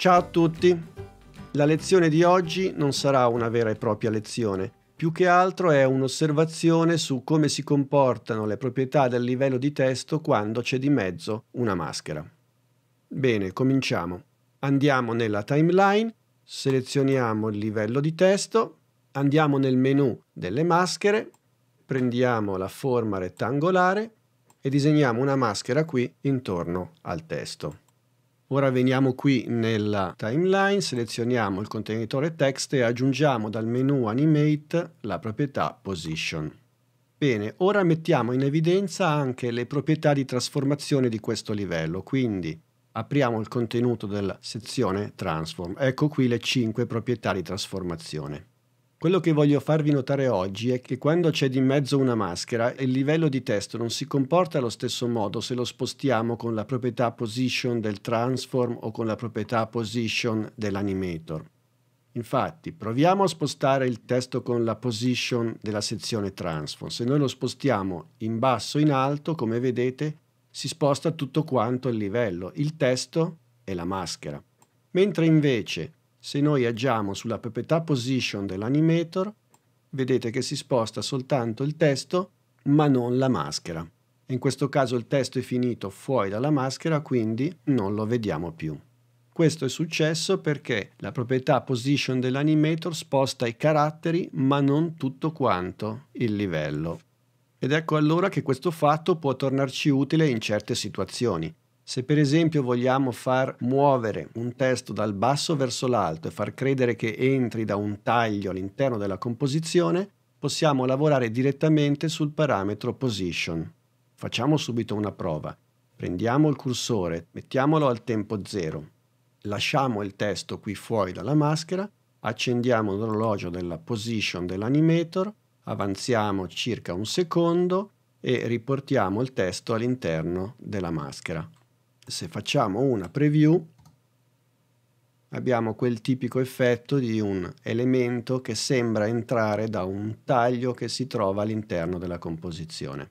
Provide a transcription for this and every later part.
Ciao a tutti! La lezione di oggi non sarà una vera e propria lezione, più che altro è un'osservazione su come si comportano le proprietà del livello di testo quando c'è di mezzo una maschera. Bene, cominciamo. Andiamo nella timeline, selezioniamo il livello di testo, andiamo nel menu delle maschere, prendiamo la forma rettangolare e disegniamo una maschera qui intorno al testo. Ora veniamo qui nella timeline, selezioniamo il contenitore text e aggiungiamo dal menu Animate la proprietà Position. Bene, ora mettiamo in evidenza anche le proprietà di trasformazione di questo livello, quindi apriamo il contenuto della sezione Transform. Ecco qui le 5 proprietà di trasformazione. Quello che voglio farvi notare oggi è che quando c'è di mezzo una maschera, il livello di testo non si comporta allo stesso modo se lo spostiamo con la proprietà position del transform o con la proprietà position dell'animator. Infatti, proviamo a spostare il testo con la position della sezione transform. Se noi lo spostiamo in basso in alto, come vedete, si sposta tutto quanto il livello, il testo e la maschera. Mentre invece se noi agiamo sulla proprietà position dell'animator, vedete che si sposta soltanto il testo, ma non la maschera. In questo caso il testo è finito fuori dalla maschera, quindi non lo vediamo più. Questo è successo perché la proprietà position dell'animator sposta i caratteri, ma non tutto quanto il livello. Ed ecco allora che questo fatto può tornarci utile in certe situazioni. Se per esempio vogliamo far muovere un testo dal basso verso l'alto e far credere che entri da un taglio all'interno della composizione, possiamo lavorare direttamente sul parametro position. Facciamo subito una prova. Prendiamo il cursore, mettiamolo al tempo 0. Lasciamo il testo qui fuori dalla maschera, accendiamo l'orologio della position dell'animator, avanziamo circa un secondo e riportiamo il testo all'interno della maschera se facciamo una preview abbiamo quel tipico effetto di un elemento che sembra entrare da un taglio che si trova all'interno della composizione.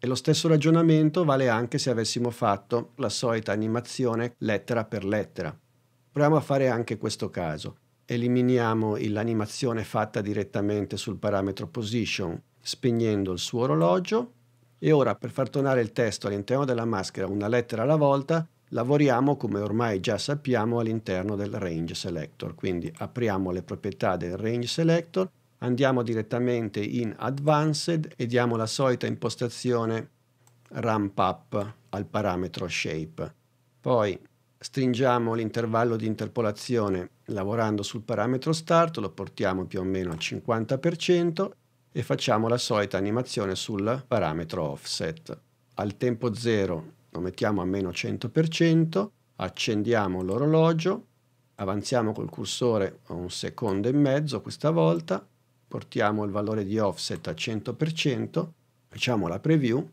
E lo stesso ragionamento vale anche se avessimo fatto la solita animazione lettera per lettera. Proviamo a fare anche questo caso. Eliminiamo l'animazione fatta direttamente sul parametro position spegnendo il suo orologio e ora per far tornare il testo all'interno della maschera una lettera alla volta, lavoriamo come ormai già sappiamo all'interno del range selector. Quindi apriamo le proprietà del range selector, andiamo direttamente in advanced e diamo la solita impostazione ramp up al parametro shape. Poi stringiamo l'intervallo di interpolazione lavorando sul parametro start, lo portiamo più o meno al 50% e facciamo la solita animazione sul parametro offset. Al tempo 0 lo mettiamo a meno 100%, accendiamo l'orologio, avanziamo col cursore a un secondo e mezzo questa volta, portiamo il valore di offset a 100%, facciamo la preview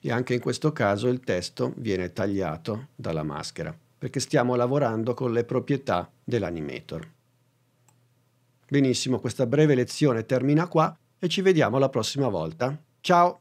e anche in questo caso il testo viene tagliato dalla maschera perché stiamo lavorando con le proprietà dell'animator. Benissimo, questa breve lezione termina qua e ci vediamo la prossima volta. Ciao!